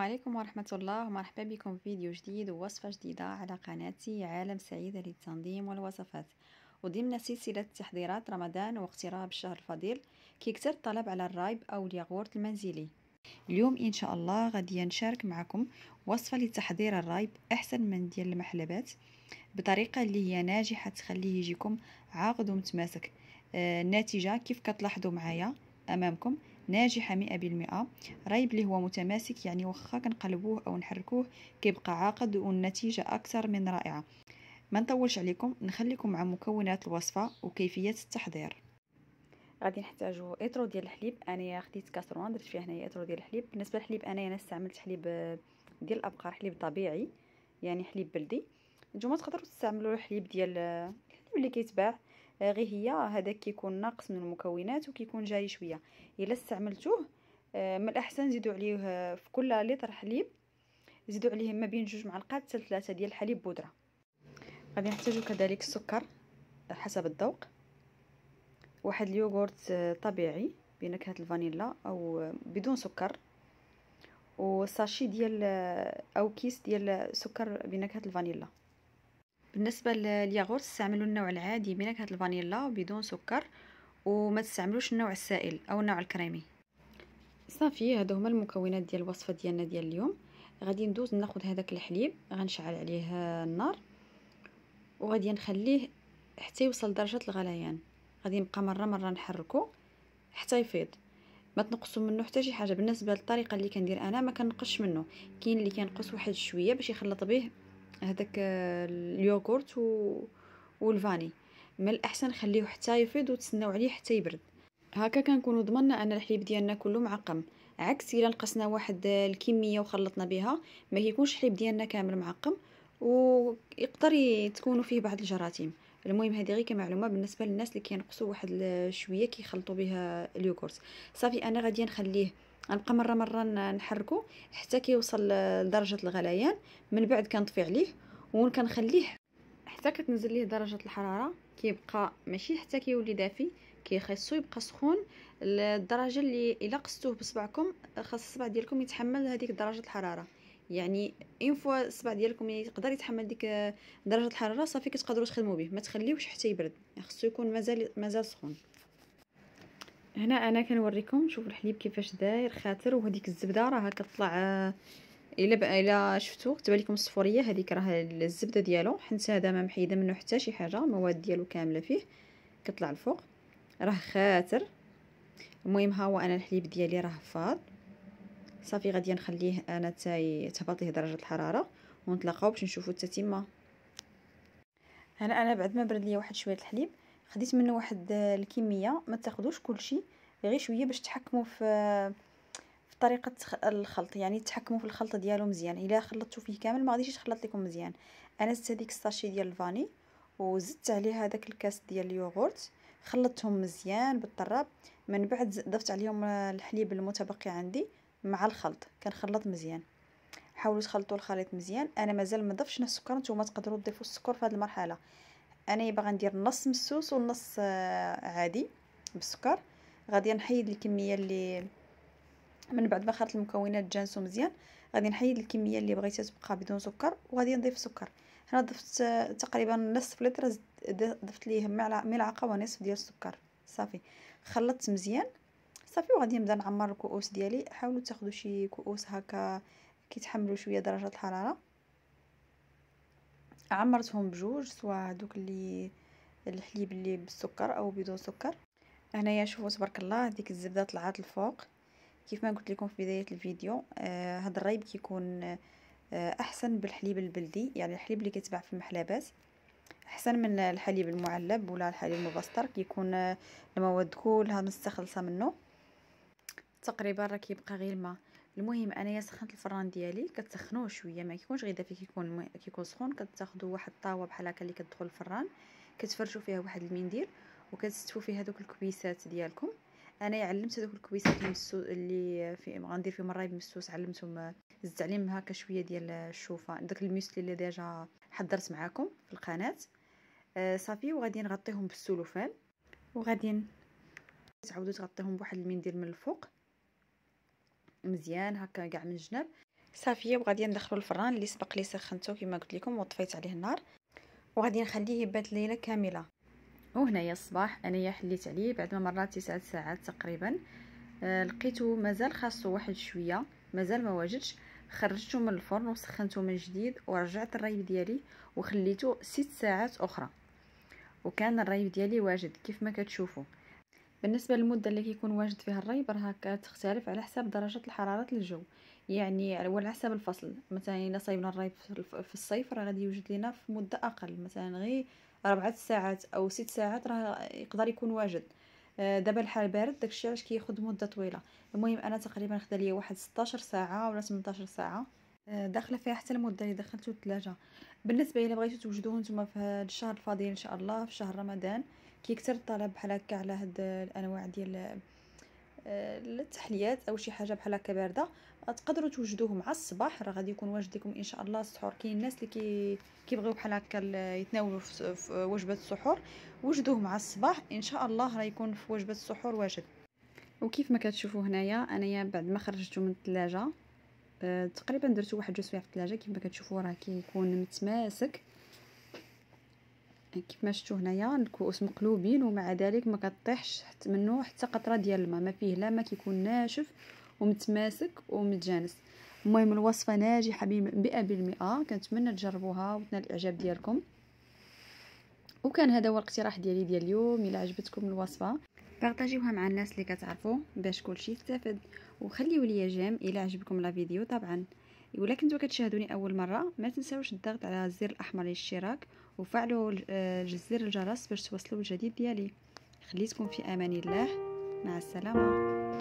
عليكم ورحمة الله ومرحبا بكم في فيديو جديد ووصفة جديدة على قناتي عالم سعيدة للتنظيم والوصفات وضمن سلسلة تحضيرات رمضان واقتراب الشهر الفضيل كيكثر الطلب على الرايب أو الياغورت المنزلي اليوم إن شاء الله غادي نشارك معكم وصفة لتحضير الرايب أحسن من ديال المحلبات بطريقة اللي هي ناجحة تخليه يجيكم عاقد ومتماسك آه النتيجة كيف كتلاحظوا معايا أمامكم ناجحة مئة بالمئة ريب اللي هو متماسك يعني واخا كنقلبوه أو نحركوه كيبقى عاقد والنتيجة أكثر من رائعة ما نطولش عليكم نخليكم مع مكونات الوصفة وكيفية التحضير غادي نحتاجو اترو ديال الحليب انايا خديت كاسرون درت فيها هنايا اترو ديال الحليب بالنسبه للحليب انايا انا استعملت حليب ديال الابقار حليب طبيعي يعني حليب بلدي نتوما تقدروا تستعملوا الحليب ديال الحليب اللي كيتباع غير هي هذاك كيكون ناقص من المكونات وكيكون جاي شويه الا استعملتوه آه، من الاحسن زيدوا عليه آه، في كل لتر حليب زيدوا عليه ما بين جوج معلقات حتى ثلاثه ديال الحليب بودره غادي نحتاجو كذلك السكر حسب الذوق واحد اليوغورت آه، طبيعي بنكهه الفانيلا او بدون سكر وساشي ديال او كيس ديال سكر بنكهه الفانيلا بالنسبه للياغورت استعملوا النوع العادي بنكهه الفانيلا بدون سكر وما تستعملوش النوع السائل او النوع الكريمي صافي هادو هما المكونات ديال الوصفه ديالنا ديال اليوم غادي ندوز ناخذ هذاك الحليب غنشعل عليه النار وغادي نخليه حتى يوصل درجه الغليان غادي نبقى مره مره نحركو حتى يفيض ما تنقصوا منه حتى شي حاجه بالنسبه للطريقه اللي كندير انا ما كنقصش منه كاين اللي كينقص واحد شويه باش يخلط به هذاك اليوغورت و... والفاني من الاحسن خليه حتى يفيض وتسناو عليه حتى يبرد هكا كنكونوا ضمننا ان الحليب ديالنا كله معقم عكس الا نقصنا واحد الكميه وخلطنا بها ما يكونش الحليب ديالنا كامل معقم ويقدر تكونوا فيه بعض الجراثيم المهم هذه غير كمعلومه بالنسبه للناس اللي كينقصوا واحد شويه كيخلطوا بها اليوغورت صافي انا غادي نخليه غنبقى مره مره نحركو حتى كيوصل لدرجه الغليان من بعد كنطفي عليه وكنخليه حتى كتنزل ليه درجه الحراره كيبقى ماشي حتى كيولي دافي كيخصو يبقى سخون للدرجه اللي الا قصتوه بصبعكم خاص الصبع ديالكم يتحمل هذيك درجه الحراره يعني اون فوا الصبع ديالكم يقدر يتحمل ديك درجه الحراره صافي كتقدروا تخدموا به ما تخليوش حتى يبرد خصو يكون مازال مازال سخون هنا انا كنوريكم شوفوا الحليب كيفاش داير خاطر وهذيك الزبده راها كطلع آه، الا بقى الا شفتو كتبان لكم الصفوريه هذيك راه الزبده ديالو حنت هذا ما محيده منه حتى شي حاجه المواد ديالو كامله فيه كطلع الفوق راه خاطر المهم ها هو انا الحليب ديالي راه فاض صافي غادي نخليه انا حتى تهبط ليه درجه الحراره ونتلاقاو باش نشوفوا التتمه هنا انا بعد ما برد ليا واحد شويه الحليب خديت منه واحد آه، الكميه ما تاخذوش كلشي غير شويه باش تحكموا في في طريقه الخلط يعني تحكموا في الخلط ديالو مزيان الا خلطتو فيه كامل ما غاديش يتخلط لكم مزيان انا زدت هذيك الساشي ديال الفاني وزدت عليه هذاك الكاس ديال اليوغورت خلطتهم مزيان بالطراب من بعد ضفت عليهم آه، الحليب المتبقي عندي مع الخلط كنخلط مزيان حاولوا تخلطوا الخليط مزيان انا مازال ما ضفتش السكر نتوما تقدروا تضيفوا السكر في هذه المرحله انا باغا ندير نص مسوس ونص آه، عادي بالسكر غادي نحيد الكميه اللي من بعد ما خلطت المكونات جانسو مزيان غادي نحيد الكميه اللي بغيتها تبقى بدون سكر وغادي نضيف سكر هنا ضفت آه، تقريبا نصف لتر ضفت ليه ملعقه ونصف ديال السكر صافي خلطت مزيان صافي وغادي نبدا نعمر الكؤوس ديالي حاولوا تاخذوا شي كؤوس هكا كيتحملوا شويه درجه الحراره عمرتهم بجوج سواء دوك اللي الحليب اللي بالسكر او بدون سكر هنايا شوفوا تبارك الله ديك الزبده طلعت الفوق كيف ما قلت لكم في بدايه الفيديو آه الريب كيكون آه احسن بالحليب البلدي يعني الحليب اللي كيتباع في المحلبات احسن من الحليب المعلب ولا الحليب المبستر كيكون المواد آه، كلها مستخلصه منه تقريبا راه كيبقى غير الماء المهم انايا سخنت الفران ديالي كتسخنوه شويه ما يكونش غير دافي كيكون كيكون سخون كتاخذوا واحد الطاوه بحال هكا اللي كتدخل الفران كتفرشوا فيها واحد المنديل وكتستفوا فيه هذوك الكويسات ديالكم انا علمت هذوك الكويسات اللي مسو... اللي في غندير فيهم الرايب مسوس علمتهم زدت عليهم هكا شويه ديال الشوفه داك الميسلي اللي ديجا حضرت معاكم في القناه آه صافي وغادي نغطيهم بالسلوفان وغادي تعاودوا تغطيهم بواحد المنديل من الفوق مزيان هكا كاع من الجناب صافي وغادي ندخلو الفران اللي سبق لي سخنته كما قلت لكم وطفيت عليه النار وغادي نخليه يبات ليله كامله وهنايا الصباح انايا حليت عليه بعد ما مرات 9 ساعات تقريبا آه، لقيتو مازال خاصو واحد شويه مازال ما واجدش خرجته من الفرن وسخنته من جديد ورجعت الريب ديالي وخليته 6 ساعات اخرى وكان الريب ديالي واجد كيف ما كتشوفوا بالنسبه للمده اللي كيكون واجد فيها الري راه كتختلف على حسب درجه الحراره الجو يعني على حسب الفصل مثلا الا صايبنا الري في الصيف راه غادي يوجد لينا في مده اقل مثلا غير أربعة ساعات او ست ساعات راه يقدر يكون واجد آه، دابا الحال بارد داكشي علاش كياخد مده طويله المهم انا تقريبا خدا ليا واحد 16 ساعه ولا 18 ساعه آه، داخله فيها حتى المده اللي دخلتو الثلاجه بالنسبه الا بغيتو توجدوه نتوما في هذا الشهر الفاضل ان شاء الله في شهر رمضان كي كثر الطلب بحال هكا على هاد الانواع ديال آه، التحليات او شي حاجه بحال هكا بارده تقدروا توجدوه مع الصباح راه غادي يكون واجد لكم ان شاء الله السحور كاين الناس اللي كي كيبغيو بحال هكا يتناولوا في وجبه السحور وجدوه مع الصباح ان شاء الله راه يكون في وجبه السحور واجد وكيف ما كتشوفوا هنايا انايا بعد ما خرجته من الثلاجه آه، تقريبا درتو واحد جوج سوايع في الثلاجه كيف ما كتشوفوا راه كيكون متماسك يعني كيف ما شفتوا هنايا الكؤوس مقلوبين ومع ذلك ما كطيحش منه حتى قطره ديال الماء ما فيه لا ما كيكون ناشف ومتماسك ومتجانس المهم الوصفه ناجحه مئة بالمئة كنتمنى تجربوها وتنال الاعجاب ديالكم وكان هذا هو الاقتراح ديالي ديال اليوم الا عجبتكم الوصفه بارطاجيوها مع الناس اللي كتعرفوا باش كلشي يستافد وخليو ليا جيم الا عجبكم لا فيديو طبعا ولكن كنتو كتشاهدوني اول مره ما تنساوش الضغط على الزر الاحمر للاشتراك وفعلوا آه، جزر الجرس باش توصلوا الجديد ديالي خليتكم في امان الله مع السلامه